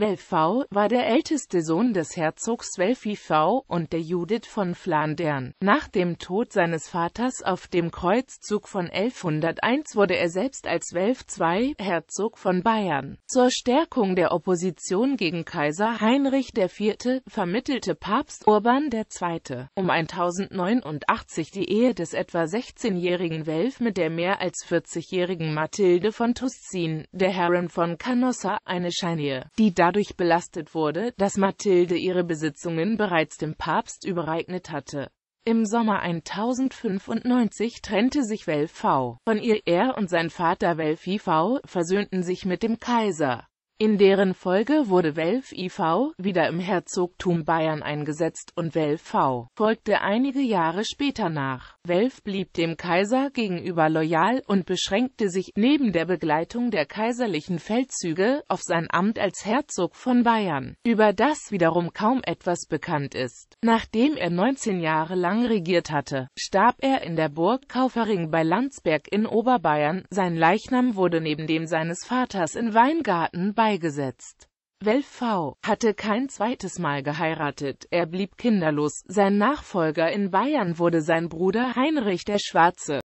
Welf V war der älteste Sohn des Herzogs Welfi V. und der Judith von Flandern. Nach dem Tod seines Vaters auf dem Kreuzzug von 1101 wurde er selbst als Welf II Herzog von Bayern. Zur Stärkung der Opposition gegen Kaiser Heinrich IV. vermittelte Papst Urban II. um 1089 die Ehe des etwa 16-jährigen Welf mit der mehr als 40-jährigen Mathilde von Tuscin, der Herren von Canossa, eine Scheinehe, die dadurch belastet wurde, dass Mathilde ihre Besitzungen bereits dem Papst übereignet hatte. Im Sommer 1095 trennte sich Welf V. von ihr, er und sein Vater Welfi V. versöhnten sich mit dem Kaiser. In deren Folge wurde Welf IV wieder im Herzogtum Bayern eingesetzt und Welf V folgte einige Jahre später nach. Welf blieb dem Kaiser gegenüber loyal und beschränkte sich neben der Begleitung der kaiserlichen Feldzüge auf sein Amt als Herzog von Bayern, über das wiederum kaum etwas bekannt ist. Nachdem er 19 Jahre lang regiert hatte, starb er in der Burg Kaufering bei Landsberg in Oberbayern. Sein Leichnam wurde neben dem seines Vaters in Weingarten bei beigesetzt. Welfau hatte kein zweites Mal geheiratet, er blieb kinderlos, sein Nachfolger in Bayern wurde sein Bruder Heinrich der Schwarze.